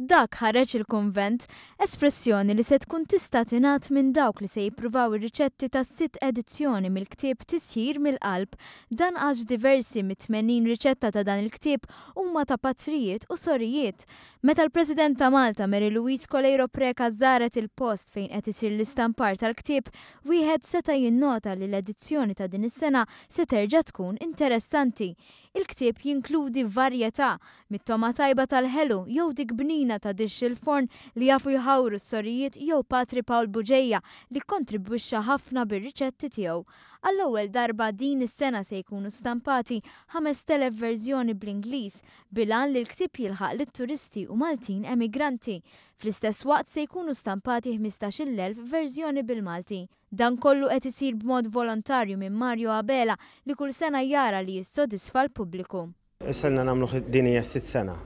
dak ħareġ il-konvent espressjoni li se tkun tista' tingħat minn dawk li se jippruvaw ir-riċetti ta' sitt edizzjoni mill-ktieb Tisjir mill-qalb dan għax diversi mit-80 riċetta ta' dan il-ktieb huma ta' patrijiet u sorijiet. Meta l-President ta' Malta Mary Louise Kolejro Preka żaret il-post fejn qed isir l-istampar tal-ktieb, wieħed seta' jinnota li l-edizzjoni ta' din is-sena se terġa' tkun interessanti il-ktib jinkludi varjetà mit-toma tajba tal-ħelu jew dik bnina ta' dix il-forn li jafu jħawru s-sorijiet jew Patri Paul Buġeja li kontribwixxa ħafna bir-riċetti tiegħu. Għall-ewwel darba din is-sena se jkunu stampati 5000 verżjoni bl-Ingliż bilan li l-ktib jilħaq lit-turisti u Maltin emigranti. Fl-istess waqt se jkunu stampati 15,000 verżjoni bil-Malti. Dan kollu qed isir b'mod volontarju minn Mario Abela li kull sena jara li jissodisfa l-pubbliku. Issa sena nagħmlu din hija sitt sena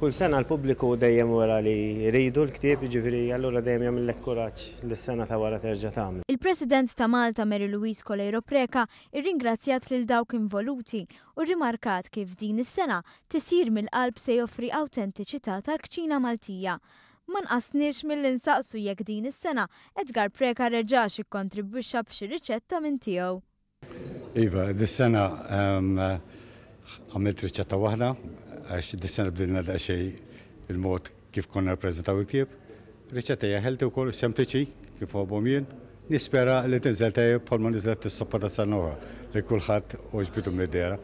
kull sena l-pubbliku dejjem wara li jridu l-ktieb jiġifieri allura dejjem jagħmellek kuraġġ lis-sena ta' wara terġa' tagħmel. Il-President ta' Malta Mary Louise Colero Preka irringrazzjat lil dawk involuti u rimarkat kif din is-sena tisir mill-qalb se joffri awtentiċità tal-kċina Maltija ma nqasniex mill-insaqsu jekk din is-sena Edgar Preka reġax ikkontribwixxa b'xi riċetta minn tiegħu. Iva, dis-sena ehm, għamilt riċetta waħda għax dis-sena bdilna da' xej il-mod kif konna rappresentaw il-ktieb. Riċetteja ħelti u koll sempliċi kif għobom jien, nispera li t tinżel tajib palma nizlet t-soppa ta' sanora li kullħat uġbitu mid-dera.